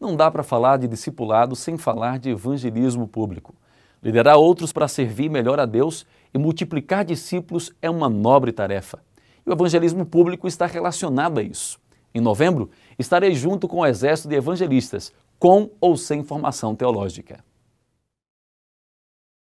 Não dá para falar de discipulado sem falar de evangelismo público. Liderar outros para servir melhor a Deus e multiplicar discípulos é uma nobre tarefa. E o evangelismo público está relacionado a isso. Em novembro, estarei junto com o Exército de Evangelistas, com ou sem formação teológica.